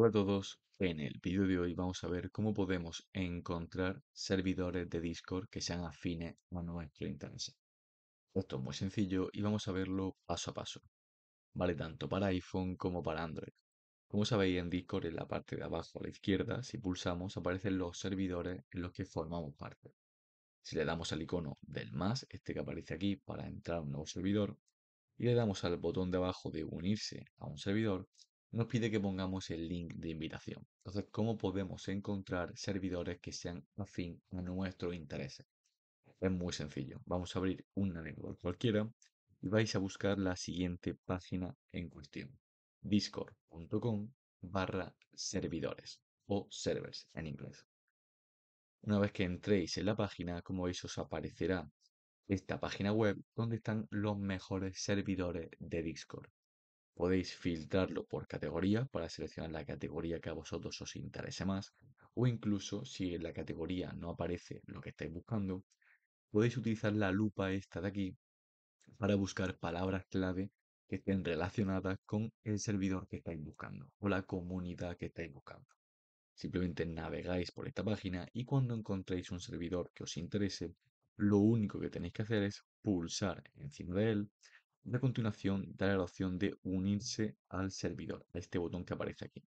Hola a todos, en el vídeo de hoy vamos a ver cómo podemos encontrar servidores de Discord que sean afines a nuestro internet. Esto es muy sencillo y vamos a verlo paso a paso. Vale tanto para iPhone como para Android. Como sabéis en Discord en la parte de abajo a la izquierda, si pulsamos aparecen los servidores en los que formamos parte. Si le damos al icono del más, este que aparece aquí para entrar a un nuevo servidor, y le damos al botón de abajo de unirse a un servidor, nos pide que pongamos el link de invitación. Entonces, ¿cómo podemos encontrar servidores que sean afín a nuestro interés? Es muy sencillo. Vamos a abrir un navegador cualquiera y vais a buscar la siguiente página en cuestión. discord.com barra servidores o servers en inglés. Una vez que entréis en la página, como veis, os aparecerá esta página web donde están los mejores servidores de Discord. Podéis filtrarlo por categoría para seleccionar la categoría que a vosotros os interese más o incluso si en la categoría no aparece lo que estáis buscando, podéis utilizar la lupa esta de aquí para buscar palabras clave que estén relacionadas con el servidor que estáis buscando o la comunidad que estáis buscando. Simplemente navegáis por esta página y cuando encontréis un servidor que os interese, lo único que tenéis que hacer es pulsar encima de él a continuación, daré la opción de unirse al servidor, a este botón que aparece aquí.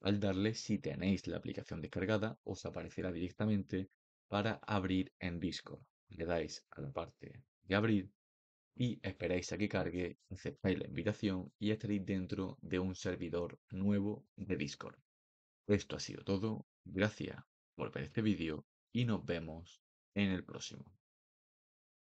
Al darle, si tenéis la aplicación descargada, os aparecerá directamente para abrir en Discord. Le dais a la parte de abrir y esperáis a que cargue, aceptáis la invitación y estaréis dentro de un servidor nuevo de Discord. Esto ha sido todo, gracias por ver este vídeo y nos vemos en el próximo.